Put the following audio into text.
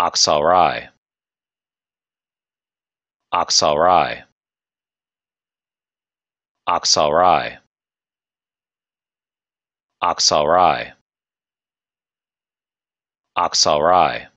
Oxal Rye. Oxal Rye. Oxal Rye. Oxal Rye. Oxal Rye.